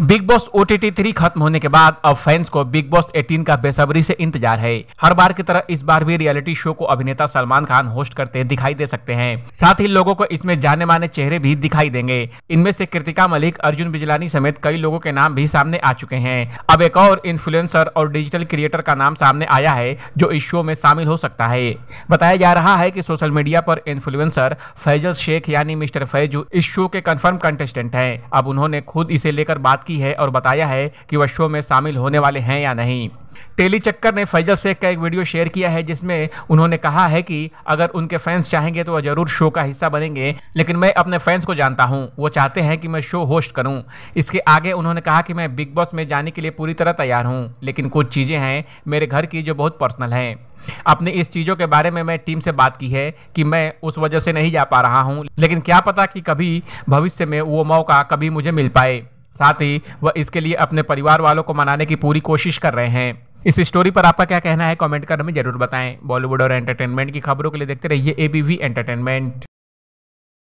big Boss O T three खत्म होने के बाद अब फैंस को बिग बॉस 18 का बेसब्री से इंतजार है हर बार की तरह इस बार भी रियलिटी शो को अभिनेता सलमान खान होस्ट करते दिखाई दे सकते हैं साथ ही लोगों को इसमें जाने माने चेहरे भी दिखाई देंगे इनमें से कृतिका मलिक अर्जुन बिजलानी समेत कई लोगों के नाम भी सामने आ चुके हैं अब एक और इन्फ्लुएंसर और डिजिटल क्रिएटर का नाम सामने आया है जो इस शो में शामिल हो सकता है बताया जा रहा है की सोशल मीडिया पर इन्फ्लुएंसर फैजल शेख यानी मिस्टर फैजू इस शो के कन्फर्म कंटेस्टेंट है अब उन्होंने खुद इसे लेकर बात की है और बताया है कि वह शो में शामिल होने वाले हैं या नहीं टेली चक्कर ने फैजल शेख का एक वीडियो शेयर किया है जिसमें उन्होंने कहा है कि अगर उनके फैंस चाहेंगे तो वह जरूर शो का हिस्सा बनेंगे लेकिन मैं अपने फैंस को जानता हूं वो चाहते हैं कि मैं शो होस्ट करूं इसके आगे उन्होंने कहा कि मैं बिग बॉस में जाने के लिए पूरी तरह तैयार हूं लेकिन कुछ चीज़ें हैं मेरे घर की जो बहुत पर्सनल हैं अपने इस चीज़ों के बारे में मैं टीम से बात की है कि मैं उस वजह से नहीं जा पा रहा हूँ लेकिन क्या पता कि कभी भविष्य में वो मौका कभी मुझे मिल पाए साथ ही वह इसके लिए अपने परिवार वालों को मनाने की पूरी कोशिश कर रहे हैं इस स्टोरी पर आपका क्या कहना है कमेंट कर हमें जरूर बताएं बॉलीवुड और एंटरटेनमेंट की खबरों के लिए देखते रहिए एबीवी एंटरटेनमेंट